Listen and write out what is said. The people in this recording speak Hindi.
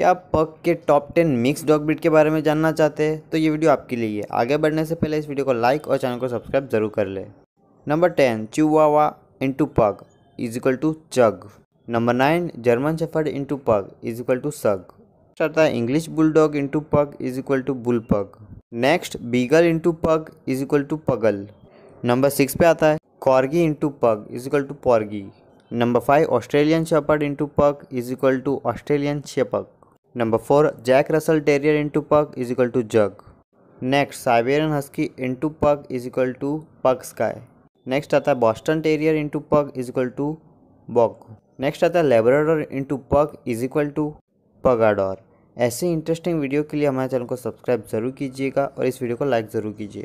क्या पक के top ten mix dog breed के बारे में जानना चाहते हैं तो ये वीडियो आपके लिए है आगे बढ़ने से पहले इस वीडियो को लाइक और चैनल को सब्सक्राइब जरूर कर ले number ten chihuahua into pug is equal to chug number nine German shepherd into pug is equal to shug आता है English bull dog into pug is equal to bull pug next beagle into pug is equal to puggle number six पे आता है corgi into pug is equal to porgi number five Australian shepherd into pug is equal to Australian shepug Number 4 Jack Russell Terrier into pug is equal to jug next Siberian husky into pug is equal to pugsky next आता है Boston terrier into pug is equal to bock next आता है Labrador into pug is equal to pugador ऐसे इंटरेस्टिंग वीडियो के लिए हमारे चैनल को सब्सक्राइब जरूर कीजिएगा और इस वीडियो को लाइक ज़रूर कीजिएगा